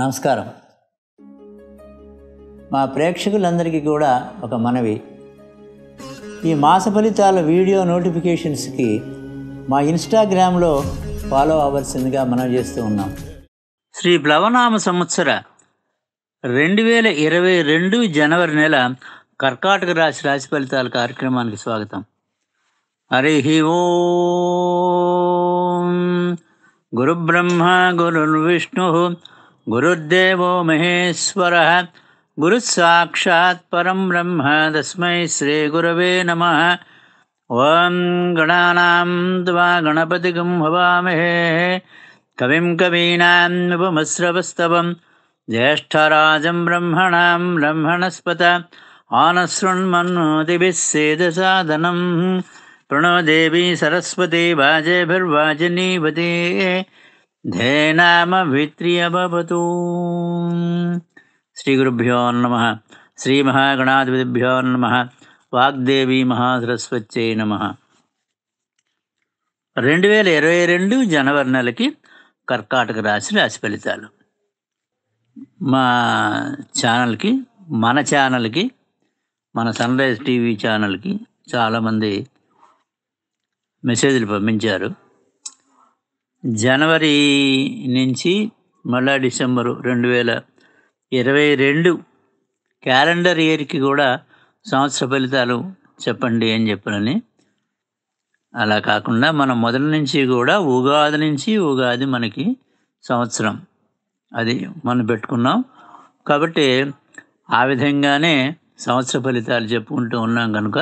నమస్కారం మా ప్రేక్షకులందరికీ కూడా ఒక మనవి ఈ మాస ఫలితాల వీడియో నోటిఫికేషన్స్కి మా ఇన్స్టాగ్రామ్లో ఫాలో అవ్వాల్సిందిగా మనం చేస్తూ ఉన్నాం శ్రీ ప్లవనామ సంవత్సర రెండు వేల ఇరవై రెండు జనవరి నెల కర్కాటక రాశి రాశి ఫలితాల కార్యక్రమానికి స్వాగతం హరి ఓ గురుబ్రహ్మ విష్ణు गुरुर्देवो महेश्वरः परं ब्रह्म तस्मै श्रीगुरवे नमः ॐ गणानां त्वा गणपतिगं भवामहे कविं कवीनामुपमश्रवस्तवं ज्येष्ठराजं ब्रह्मणां ब्रह्मणस्पत आनश्रुण्मन्ोतिभिस्सेदसाधनं प्रणोदेवी सरस्वती वाजेभिर्वाजिनीभते ధేనామవిత్రియభవతు శ్రీ గురుభ్యో నమ శ్రీ మహాగణాధిపతిభ్యో నమ వాగ్దేవి మహాసరస్వత్యై నమ రెండు వేల ఇరవై రెండు జనవరి నెలకి కర్కాటక రాశి రాశి ఫలితాలు మా ఛానల్కి మన ఛానల్కి మన సన్ రైజ్ టీవీ ఛానల్కి చాలామంది మెసేజ్లు పంపించారు జనవరి నుంచి మళ్ళా డిసెంబరు రెండు వేల ఇరవై రెండు క్యాలెండర్ ఇయర్కి కూడా సంవత్సర ఫలితాలు చెప్పండి అని చెప్పనని అలా కాకుండా మనం మొదటి నుంచి కూడా ఉగాది నుంచి ఉగాది మనకి సంవత్సరం అది మనం పెట్టుకున్నాం కాబట్టి ఆ విధంగానే సంవత్సర ఫలితాలు చెప్పుకుంటూ ఉన్నాం కనుక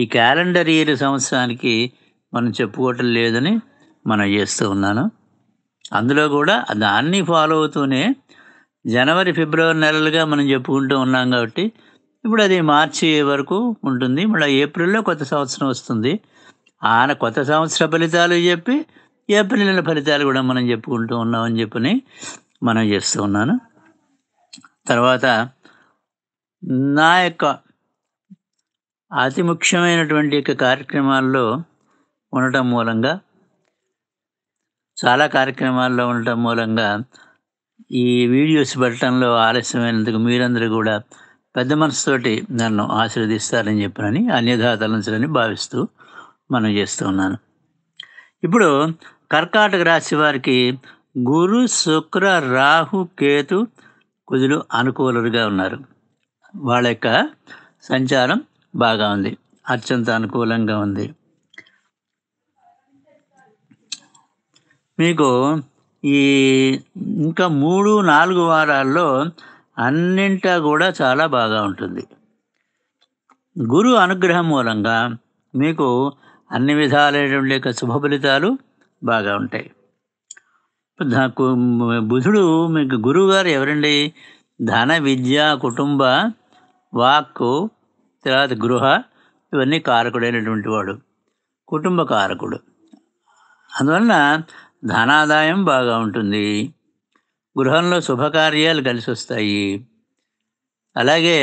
ఈ క్యాలెండర్ ఇయర్ సంవత్సరానికి మనం చెప్పుకోవటం లేదని మనం చేస్తూ ఉన్నాను అందులో కూడా దాన్ని ఫాలో అవుతూనే జనవరి ఫిబ్రవరి నెలలుగా మనం చెప్పుకుంటూ ఉన్నాం కాబట్టి ఇప్పుడు అది మార్చి వరకు ఉంటుంది మళ్ళీ ఏప్రిల్లో కొత్త సంవత్సరం వస్తుంది ఆయన కొత్త సంవత్సర ఫలితాలు చెప్పి ఏప్రిల్ నెల ఫలితాలు కూడా మనం చెప్పుకుంటూ ఉన్నామని చెప్పని మనం చేస్తూ ఉన్నాను తర్వాత నా యొక్క అతి ముఖ్యమైనటువంటి యొక్క కార్యక్రమాల్లో ఉండటం మూలంగా చాలా కార్యక్రమాల్లో ఉండటం మూలంగా ఈ వీడియోస్ పెట్టడంలో ఆలస్యమైనందుకు మీరందరూ కూడా పెద్ద మనసుతోటి నన్ను ఆశీర్వదిస్తారని చెప్పనని అన్యథా తలంచరని భావిస్తూ మనం చేస్తూ ఉన్నాను ఇప్పుడు కర్కాటక రాశి వారికి గురు శుక్ర రాహు కేతు కుజులు అనుకూలుగా ఉన్నారు వాళ్ళ యొక్క సంచారం బాగా ఉంది అత్యంత అనుకూలంగా ఉంది మీకు ఈ ఇంకా మూడు నాలుగు వారాల్లో అన్నింటా కూడా చాలా బాగా ఉంటుంది గురు అనుగ్రహం మూలంగా మీకు అన్ని విధాలైనటువంటి యొక్క శుభ ఫలితాలు బాగా ఉంటాయి నాకు బుధుడు మీకు గురువు గారు ఎవరండి ధన విద్య కుటుంబ వాక్కు తర్వాత గృహ ఇవన్నీ కారకుడైనటువంటి వాడు కుటుంబ కారకుడు అందువలన ధనాదాయం బాగా ఉంటుంది గృహంలో శుభకార్యాలు కలిసి వస్తాయి అలాగే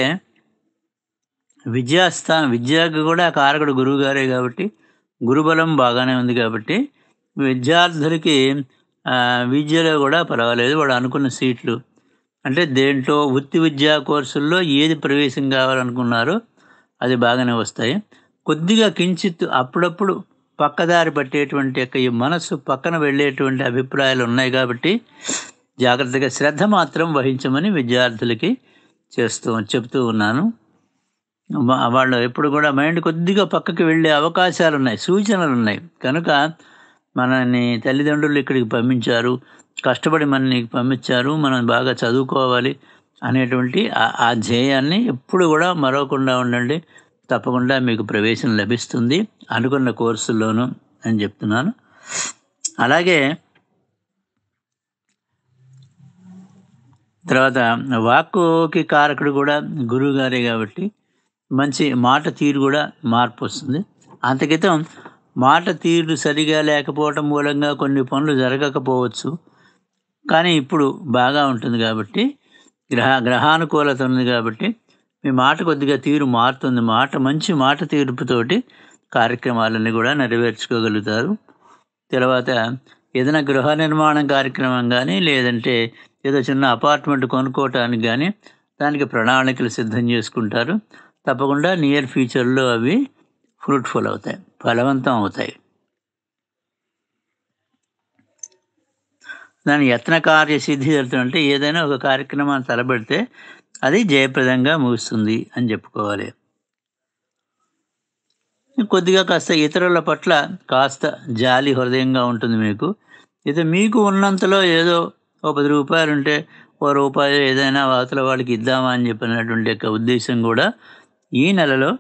విద్యాస్థా విద్యకు కూడా కారకుడు గురువుగారే కాబట్టి గురుబలం బాగానే ఉంది కాబట్టి విద్యార్థులకి విద్యలో కూడా పర్వాలేదు వాడు అనుకున్న సీట్లు అంటే దేంట్లో వృత్తి విద్యా కోర్సుల్లో ఏది ప్రవేశం కావాలనుకున్నారో అది బాగానే వస్తాయి కొద్దిగా కించిత్ అప్పుడప్పుడు పక్కదారి పట్టేటువంటి యొక్క ఈ మనస్సు పక్కన వెళ్ళేటువంటి అభిప్రాయాలు ఉన్నాయి కాబట్టి జాగ్రత్తగా శ్రద్ధ మాత్రం వహించమని విద్యార్థులకి చేస్తూ చెప్తూ ఉన్నాను వాళ్ళు ఎప్పుడు కూడా మైండ్ కొద్దిగా పక్కకి వెళ్ళే అవకాశాలు ఉన్నాయి సూచనలు ఉన్నాయి కనుక మనని తల్లిదండ్రులు ఇక్కడికి పంపించారు కష్టపడి మనల్ని పంపించారు మనం బాగా చదువుకోవాలి అనేటువంటి ఆ ధ్యేయాన్ని ఎప్పుడు కూడా మరవకుండా ఉండండి తప్పకుండా మీకు ప్రవేశం లభిస్తుంది అనుకున్న కోర్సుల్లోనూ అని చెప్తున్నాను అలాగే తర్వాత వాక్కుకి కారకుడు కూడా గురువు గారే కాబట్టి మంచి మాట తీరు కూడా మార్పు వస్తుంది అంతకితం మాట తీరు సరిగా లేకపోవటం మూలంగా కొన్ని పనులు జరగకపోవచ్చు కానీ ఇప్పుడు బాగా ఉంటుంది కాబట్టి గ్రహ గ్రహానుకూలత ఉంది కాబట్టి మీ మాట కొద్దిగా తీరు మారుతుంది మాట మంచి మాట తీర్పుతోటి కార్యక్రమాలన్నీ కూడా నెరవేర్చుకోగలుగుతారు తర్వాత ఏదైనా గృహ నిర్మాణం కార్యక్రమం కానీ లేదంటే ఏదో చిన్న అపార్ట్మెంట్ కొనుక్కోవటానికి కానీ దానికి ప్రణాళికలు సిద్ధం చేసుకుంటారు తప్పకుండా నియర్ ఫ్యూచర్లో అవి ఫ్రూట్ఫుల్ అవుతాయి ఫలవంతం అవుతాయి దాని యత్న కార్యసిద్ధి జరుగుతుందంటే ఏదైనా ఒక కార్యక్రమాన్ని తలబెడితే అది జయప్రదంగా ముగుస్తుంది అని చెప్పుకోవాలి కొద్దిగా కాస్త ఇతరుల పట్ల కాస్త జాలి హృదయంగా ఉంటుంది మీకు ఇది మీకు ఉన్నంతలో ఏదో ఓ పది రూపాయలు ఉంటే ఓ రూపాయి ఏదైనా వాతల వాళ్ళకి ఇద్దామా అని చెప్పినటువంటి యొక్క ఉద్దేశం కూడా ఈ నెలలో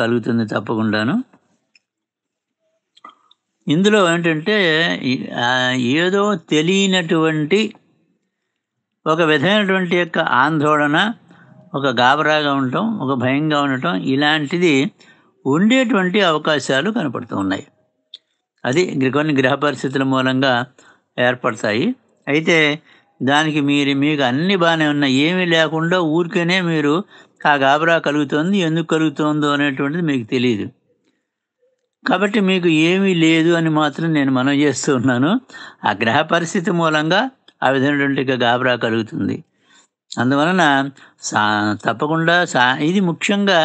కలుగుతుంది తప్పకుండాను ఇందులో ఏంటంటే ఏదో తెలియనటువంటి ఒక విధమైనటువంటి యొక్క ఆందోళన ఒక గాబరాగా ఉండటం ఒక భయంగా ఉండటం ఇలాంటిది ఉండేటువంటి అవకాశాలు కనపడుతూ ఉన్నాయి అది కొన్ని గ్రహ పరిస్థితుల మూలంగా ఏర్పడతాయి అయితే దానికి మీరు మీకు అన్ని బాగానే ఉన్నాయి ఏమీ లేకుండా ఊరికేనే మీరు ఆ గాబరా కలుగుతోంది ఎందుకు కలుగుతోందో అనేటువంటిది మీకు తెలియదు కాబట్టి మీకు ఏమీ లేదు అని మాత్రం నేను మనం చేస్తూ ఉన్నాను ఆ గ్రహ పరిస్థితి మూలంగా ఆ విధమైనటువంటి గాబరా కలుగుతుంది అందువలన సా తప్పకుండా సా ఇది ముఖ్యంగా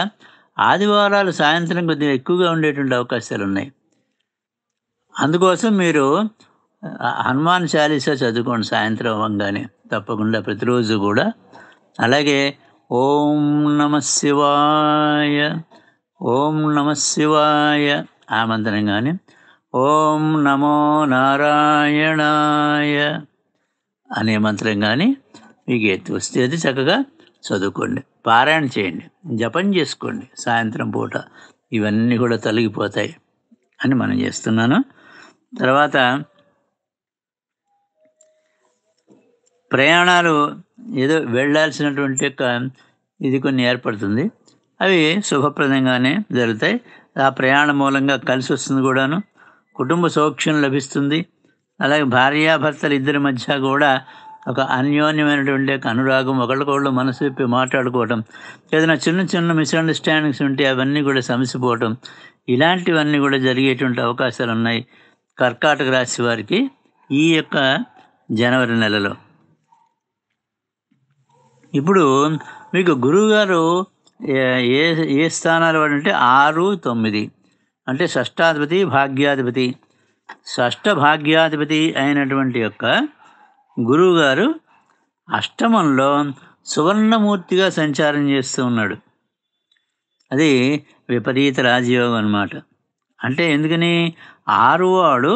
ఆదివారాలు సాయంత్రం కొద్దిగా ఎక్కువగా ఉండేటువంటి అవకాశాలు ఉన్నాయి అందుకోసం మీరు హనుమాన్ చాలీసా చదువుకోండి సాయంత్రం అవ్వంగానే తప్పకుండా ప్రతిరోజు కూడా అలాగే ఓం నమ శివాయ ఓం నమ శివాయ ఆ మంత్రం కానీ ఓం నమో నారాయణాయ అనే మంత్రం కానీ మీకు ఎత్తి వస్తే అది చక్కగా చదువుకోండి పారాయణ చేయండి జపం చేసుకోండి సాయంత్రం పూట ఇవన్నీ కూడా తొలగిపోతాయి అని మనం చేస్తున్నాను తర్వాత ప్రయాణాలు ఏదో వెళ్ళాల్సినటువంటి యొక్క ఇది కొన్ని ఏర్పడుతుంది అవి శుభప్రదంగానే జరుగుతాయి ఆ ప్రయాణ మూలంగా కలిసి వస్తుంది కూడాను కుటుంబ సౌక్ష్యం లభిస్తుంది అలాగే భార్యాభర్తలు ఇద్దరి మధ్య కూడా ఒక అన్యోన్యమైనటువంటి అనురాగం ఒకళ్ళకొకళ్ళు మనసు విప్పి మాట్లాడుకోవటం ఏదైనా చిన్న చిన్న మిస్అండర్స్టాండింగ్స్ ఉంటే అవన్నీ కూడా సమసిపోవటం ఇలాంటివన్నీ కూడా జరిగేటువంటి అవకాశాలు ఉన్నాయి కర్కాటక రాశి వారికి ఈ యొక్క జనవరి నెలలో ఇప్పుడు మీకు గురువుగారు ఏ ఏ స్థానాలు అంటే ఆరు తొమ్మిది అంటే షష్టాధిపతి భాగ్యాధిపతి షష్ట భాగ్యాధిపతి అయినటువంటి యొక్క గురువుగారు అష్టమంలో సువర్ణమూర్తిగా సంచారం చేస్తూ ఉన్నాడు అది విపరీత రాజయోగం అనమాట అంటే ఎందుకని ఆరు వాడు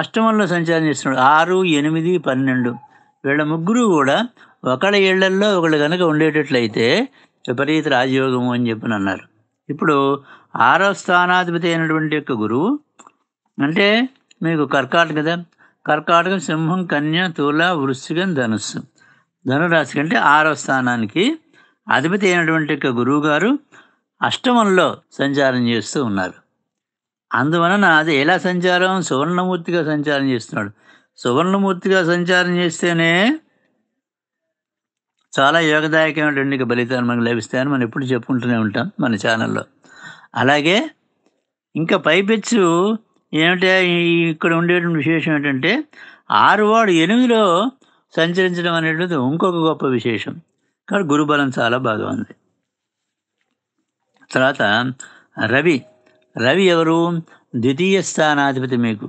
అష్టమంలో సంచారం చేస్తున్నాడు ఆరు ఎనిమిది పన్నెండు వీళ్ళ ముగ్గురు కూడా ఒకళ్ళ ఏళ్లల్లో ఒకళ్ళు కనుక ఉండేటట్లయితే విపరీత రాజయోగము అని చెప్పని అన్నారు ఇప్పుడు ఆరో స్థానాధిపతి అయినటువంటి యొక్క గురువు అంటే మీకు కర్కాటు కదా కర్కాటకం సింహం కన్య తుల వృశ్చికం ధనుస్సు ధనురాశి కంటే ఆరవ స్థానానికి అధిపతి అయినటువంటి యొక్క గురువు గారు అష్టమంలో సంచారం చేస్తూ ఉన్నారు అందువలన అది ఎలా సంచారం సువర్ణమూర్తిగా సంచారం చేస్తున్నాడు సువర్ణమూర్తిగా సంచారం చేస్తేనే చాలా యోగదాయకమైనటువంటి ఫలితాలు మనకు లభిస్తాయని మనం ఎప్పుడు చెప్పుకుంటూనే ఉంటాం మన ఛానల్లో అలాగే ఇంకా పైపెచ్చు ఏమిటంటే ఇక్కడ ఉండేటువంటి విశేషం ఏంటంటే ఆరువాడు ఎనిమిదిలో సంచరించడం అనేటువంటిది ఇంకొక గొప్ప విశేషం కాబట్టి గురుబలం చాలా బాగా ఉంది తర్వాత రవి రవి ఎవరు ద్వితీయ స్థానాధిపతి మీకు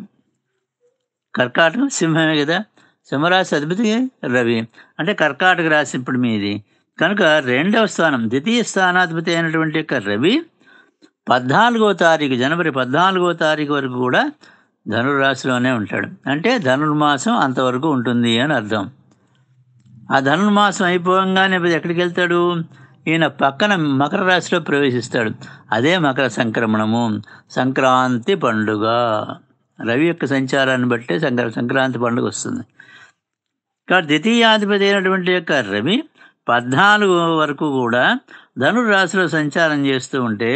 కర్కాటకం సింహమే కదా సింహరాశి అధిపతి రవి అంటే కర్కాటక రాశి ఇప్పుడు మీది కనుక రెండవ స్థానం ద్వితీయ స్థానాధిపతి అయినటువంటి యొక్క రవి పద్నాలుగో తారీఖు జనవరి పద్నాలుగో తారీఖు వరకు కూడా ధనుర్రాశిలోనే ఉంటాడు అంటే ధనుర్మాసం అంతవరకు ఉంటుంది అని అర్థం ఆ ధనుర్మాసం అయిపోగానే ఎక్కడికి వెళ్తాడు ఈయన పక్కన మకర రాశిలో ప్రవేశిస్తాడు అదే మకర సంక్రమణము సంక్రాంతి పండుగ రవి యొక్క సంచారాన్ని బట్టే సంక్ర సంక్రాంతి పండుగ వస్తుంది కాబట్టి ద్వితీయాధిపతి అయినటువంటి యొక్క రవి పద్నాలుగు వరకు కూడా ధనురాశిలో సంచారం చేస్తూ ఉంటే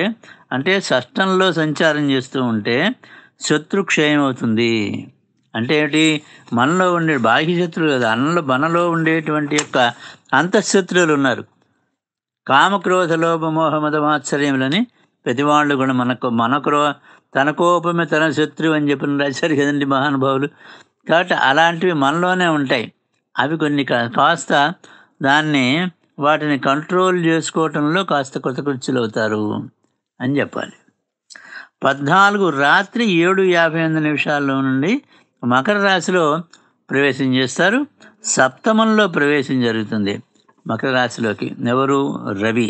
అంటే షష్టంలో సంచారం చేస్తూ ఉంటే శత్రు అవుతుంది అంటే ఏంటి మనలో ఉండే బాహ్య శత్రువులు కదా అన్నలో మనలో ఉండేటువంటి యొక్క అంతఃశత్రువులు ఉన్నారు కామక్రోధ లోపమోహ మతమాత్సర్యములని ప్రతివాళ్ళు కూడా మనకు మనకు తన కోపమే తన శత్రువు అని చెప్పిన రాశారు కదండి మహానుభావులు కాబట్టి అలాంటివి మనలోనే ఉంటాయి అవి కొన్ని కాస్త దాన్ని వాటిని కంట్రోల్ చేసుకోవటంలో కాస్త అవుతారు అని చెప్పాలి పద్నాలుగు రాత్రి ఏడు యాభై ఎనిమిది నిమిషాల్లో నుండి మకర రాశిలో ప్రవేశం చేస్తారు సప్తమంలో ప్రవేశం జరుగుతుంది మకర రాశిలోకి ఎవరు రవి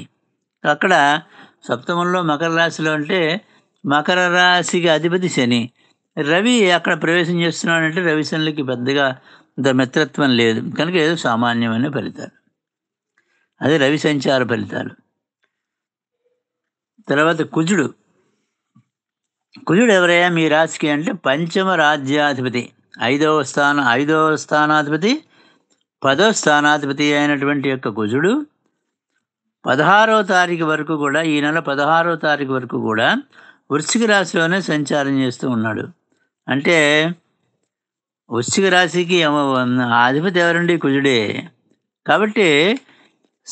అక్కడ సప్తమంలో మకర రాశిలో అంటే మకర రాశికి అధిపతి శని రవి అక్కడ ప్రవేశం చేస్తున్నాడంటే రవి శనులకి పెద్దగా ఇంత మిత్రత్వం లేదు కనుక ఏదో సామాన్యమైన ఫలితాలు అదే రవి సంచార ఫలితాలు తర్వాత కుజుడు కుజుడు ఎవరయ్యా మీ రాశికి అంటే పంచమ రాజ్యాధిపతి ఐదవ స్థాన ఐదవ స్థానాధిపతి పదో స్థానాధిపతి అయినటువంటి యొక్క కుజుడు పదహారో తారీఖు వరకు కూడా ఈ నెల పదహారో తారీఖు వరకు కూడా వృశ్చిక రాశిలోనే సంచారం చేస్తూ ఉన్నాడు అంటే వృశ్చిక రాశికి ఆధిపతి ఎవరండి కుజుడే కాబట్టి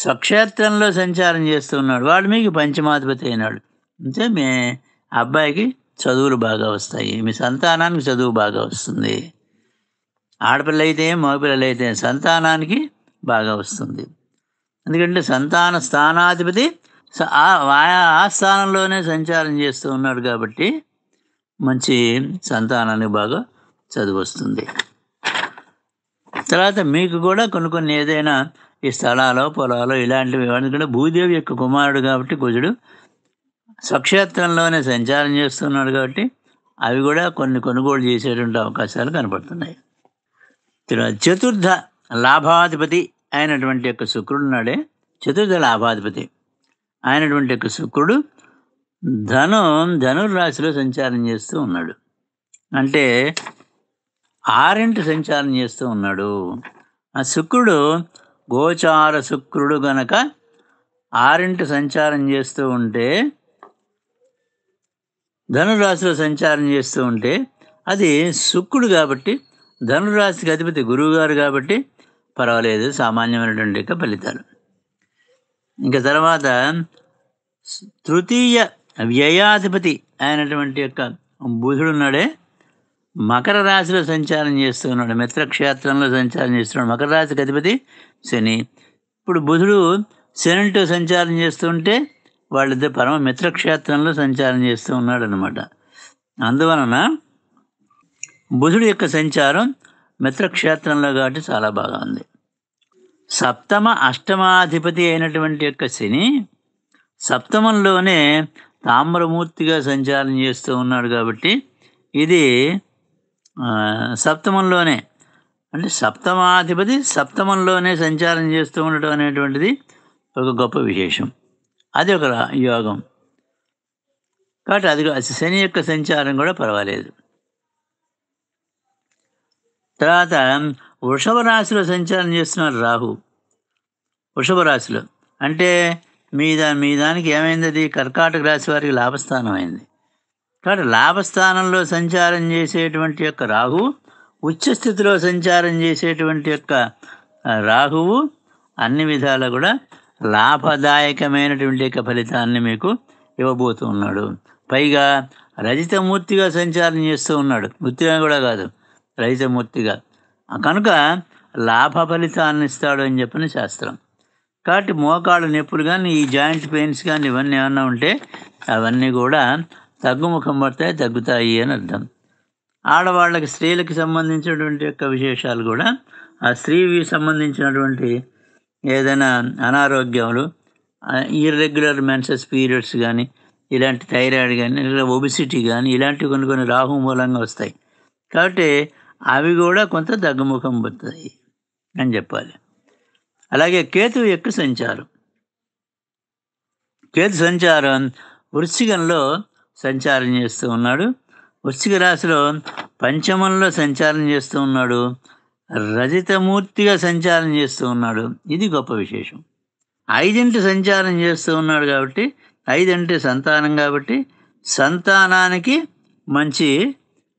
స్వక్షేత్రంలో సంచారం చేస్తూ ఉన్నాడు వాడు మీకు పంచమాధిపతి అయినాడు అంటే మీ అబ్బాయికి చదువులు బాగా వస్తాయి మీ సంతానానికి చదువు బాగా వస్తుంది ఆడపిల్లయితే మగపిల్లలైతే మగపిల్లలు అయితే సంతానానికి బాగా వస్తుంది ఎందుకంటే సంతాన స్థానాధిపతి ఆ స్థానంలోనే సంచారం చేస్తూ ఉన్నాడు కాబట్టి మంచి సంతానానికి బాగా చదువు వస్తుంది తర్వాత మీకు కూడా కొన్ని కొన్ని ఏదైనా ఈ స్థలాలు పొలాలు ఇలాంటివి ఎందుకంటే భూదేవి యొక్క కుమారుడు కాబట్టి గుజుడు స్వక్షేత్రంలోనే సంచారం చేస్తున్నాడు కాబట్టి అవి కూడా కొన్ని కొనుగోలు చేసేటువంటి అవకాశాలు కనపడుతున్నాయి చతుర్థ లాభాధిపతి అయినటువంటి యొక్క శుక్రుడు నాడే చతుర్థ లాభాధిపతి అయినటువంటి యొక్క శుక్రుడు ధను ధనుర్రాశిలో సంచారం చేస్తూ ఉన్నాడు అంటే ఆరింటి సంచారం చేస్తూ ఉన్నాడు ఆ శుక్రుడు గోచార శుక్రుడు గనక ఆరింటి సంచారం చేస్తూ ఉంటే ధనురాశిలో సంచారం చేస్తూ ఉంటే అది శుక్రుడు కాబట్టి ధనురాశికి అధిపతి గురువుగారు కాబట్టి పర్వాలేదు సామాన్యమైనటువంటి యొక్క ఫలితాలు ఇంకా తర్వాత తృతీయ వ్యయాధిపతి అయినటువంటి యొక్క బుధుడున్నాడే మకర రాశిలో సంచారం చేస్తున్నాడు మిత్రక్షేత్రంలో సంచారం చేస్తున్నాడు మకర రాశికి అధిపతి శని ఇప్పుడు బుధుడు శనితో సంచారం చేస్తుంటే వాళ్ళిద్దరు పరమ మిత్రక్షేత్రంలో సంచారం చేస్తూ ఉన్నాడు అనమాట అందువలన బుధుడు యొక్క సంచారం మిత్రక్షేత్రంలో కాబట్టి చాలా బాగా ఉంది సప్తమ అష్టమాధిపతి అయినటువంటి యొక్క శని సప్తమంలోనే తామ్రమూర్తిగా సంచారం చేస్తూ ఉన్నాడు కాబట్టి ఇది సప్తమంలోనే అంటే సప్తమాధిపతి సప్తమంలోనే సంచారం చేస్తూ ఉండటం అనేటువంటిది ఒక గొప్ప విశేషం అది ఒక యోగం కాబట్టి అది శని యొక్క సంచారం కూడా పర్వాలేదు తర్వాత వృషభ రాశిలో సంచారం చేస్తున్నారు రాహు వృషభ రాశిలో అంటే మీ దా మీ దానికి ఏమైంది అది కర్కాటక రాశి వారికి లాభస్థానం అయింది కాబట్టి లాభస్థానంలో సంచారం చేసేటువంటి యొక్క రాహువు ఉచ్చస్థితిలో సంచారం చేసేటువంటి యొక్క రాహువు అన్ని విధాలు కూడా లాభదాయకమైనటువంటి యొక్క ఫలితాన్ని మీకు ఇవ్వబోతూ ఉన్నాడు పైగా రజితమూర్తిగా సంచారం చేస్తూ ఉన్నాడు మృత్యుగా కూడా కాదు రజితమూర్తిగా కనుక లాభ ఫలితాన్ని ఇస్తాడు అని చెప్పిన శాస్త్రం కాబట్టి మోకాళ్ళ నొప్పులు కానీ ఈ జాయింట్ పెయిన్స్ కానీ ఇవన్నీ ఏమన్నా ఉంటే అవన్నీ కూడా తగ్గుముఖం పడతాయి తగ్గుతాయి అని అర్థం ఆడవాళ్ళకి స్త్రీలకు సంబంధించినటువంటి యొక్క విశేషాలు కూడా ఆ స్త్రీవి సంబంధించినటువంటి ఏదైనా అనారోగ్యములు ఇర్రెగ్యులర్ మెన్సెస్ పీరియడ్స్ కానీ ఇలాంటి థైరాయిడ్ కానీ ఒబిసిటీ కానీ ఇలాంటివి కొన్ని కొన్ని రాహు మూలంగా వస్తాయి కాబట్టి అవి కూడా కొంత తగ్గుముఖం పడుతాయి అని చెప్పాలి అలాగే కేతు యొక్క సంచారం కేతు సంచారం వృశ్చికంలో సంచారం చేస్తూ ఉన్నాడు వృశ్చిక రాశిలో పంచమంలో సంచారం చేస్తూ ఉన్నాడు రజితమూర్తిగా సంచారం చేస్తూ ఉన్నాడు ఇది గొప్ప విశేషం ఐదింటి సంచారం చేస్తూ ఉన్నాడు కాబట్టి ఐదింటి సంతానం కాబట్టి సంతానానికి మంచి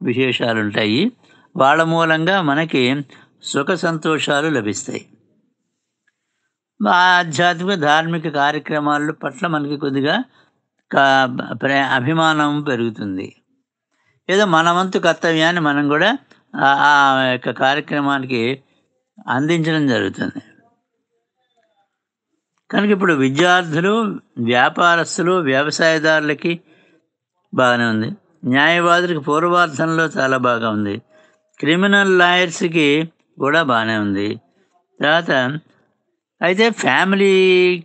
విశేషాలు ఉంటాయి వాళ్ళ మూలంగా మనకి సుఖ సంతోషాలు లభిస్తాయి ఆధ్యాత్మిక ధార్మిక కార్యక్రమాల పట్ల మనకి కొద్దిగా అభిమానం పెరుగుతుంది ఏదో మన వంతు కర్తవ్యాన్ని మనం కూడా ఆ యొక్క కార్యక్రమానికి అందించడం జరుగుతుంది కనుక ఇప్పుడు విద్యార్థులు వ్యాపారస్తులు వ్యవసాయదారులకి బాగానే ఉంది న్యాయవాదులకి పూర్వార్థంలో చాలా బాగా ఉంది క్రిమినల్ లాయర్స్కి కూడా బాగానే ఉంది తర్వాత అయితే ఫ్యామిలీ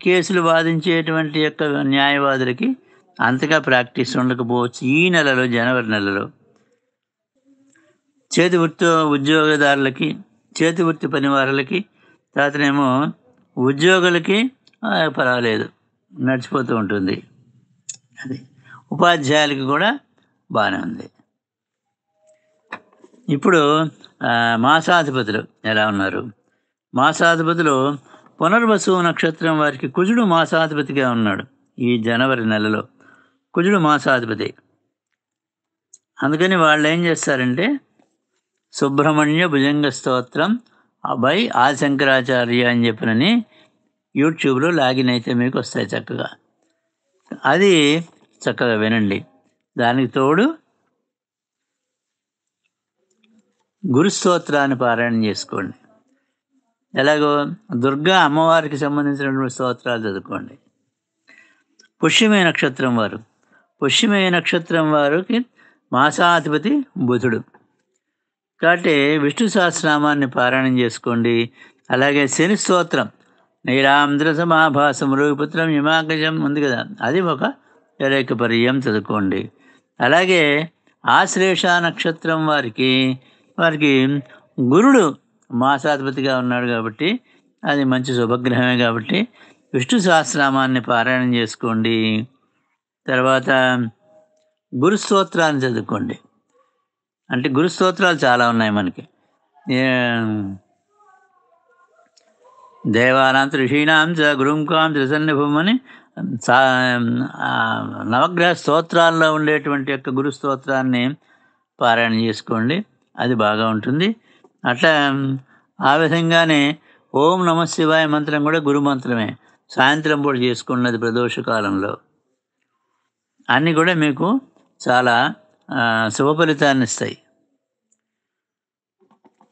కేసులు వాదించేటువంటి యొక్క న్యాయవాదులకి అంతగా ప్రాక్టీస్ ఉండకపోవచ్చు ఈ నెలలో జనవరి నెలలో చేతి వృత్తి ఉద్యోగదారులకి చేతి వృత్తి పనివారులకి తాతనేమో ఉద్యోగులకి పర్వాలేదు నడిచిపోతూ ఉంటుంది అది ఉపాధ్యాయులకి కూడా బాగానే ఉంది ఇప్పుడు మాసాధిపతులు ఎలా ఉన్నారు మాసాధిపతులు పునర్వసు నక్షత్రం వారికి కుజుడు మాసాధిపతిగా ఉన్నాడు ఈ జనవరి నెలలో కుజుడు మాసాధిపతి అందుకని వాళ్ళు ఏం చేస్తారంటే సుబ్రహ్మణ్య భుజంగ స్తోత్రం అభయ్ ఆశంకరాచార్య అని చెప్పినని యూట్యూబ్లో లాగిన్ అయితే మీకు వస్తాయి చక్కగా అది చక్కగా వినండి దానికి తోడు గురుస్తోత్రాన్ని పారాయణం చేసుకోండి ఎలాగో దుర్గా అమ్మవారికి సంబంధించినటువంటి స్తోత్రాలు చదువుకోండి పుష్యమే నక్షత్రం వారు పశ్చిమే నక్షత్రం వారికి మాసాధిపతి బుధుడు కాబట్టి విష్ణు సహస్రనామాన్ని పారాయణం చేసుకోండి అలాగే శని స్తోత్రం నీరాంధ్ర సమాభాసం రూపుత్రం హిమాకజం ఉంది కదా అది ఒక ఎరేక పర్యం చదువుకోండి అలాగే ఆశ్లేష నక్షత్రం వారికి వారికి గురుడు మాసాధిపతిగా ఉన్నాడు కాబట్టి అది మంచి శుభగ్రహమే కాబట్టి విష్ణు సహస్రనామాన్ని పారాయణం చేసుకోండి తర్వాత గురు స్తోత్రాన్ని చదువుకోండి అంటే గురు స్తోత్రాలు చాలా ఉన్నాయి మనకి దేవానాం ఋషీణాం చ గురుంకాం త్రిసన్నిభూమని నవగ్రహ స్తోత్రాల్లో ఉండేటువంటి యొక్క గురు స్తోత్రాన్ని పారాయణ చేసుకోండి అది బాగా ఉంటుంది అట్లా ఆ విధంగానే ఓం నమ శివాయ మంత్రం కూడా గురు మంత్రమే సాయంత్రం పూట చేసుకున్నది ప్రదోష కాలంలో అన్నీ కూడా మీకు చాలా శుభ ఫలితాన్ని ఇస్తాయి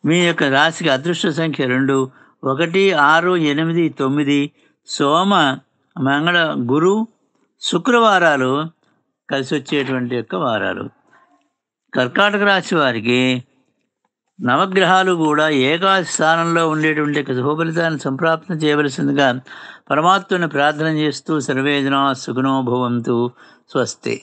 మీ యొక్క రాశికి అదృష్ట సంఖ్య రెండు ఒకటి ఆరు ఎనిమిది తొమ్మిది సోమ మంగళ గురు శుక్రవారాలు కలిసి వచ్చేటువంటి యొక్క వారాలు కర్కాటక రాశి వారికి నవగ్రహాలు కూడా ఏకాశి స్థానంలో ఉండేటువంటి యొక్క శుభఫలితాన్ని సంప్రాప్తం చేయవలసిందిగా పరమాత్మను ప్రార్థన చేస్తూ సర్వేదన సుఖనో స్వస్తి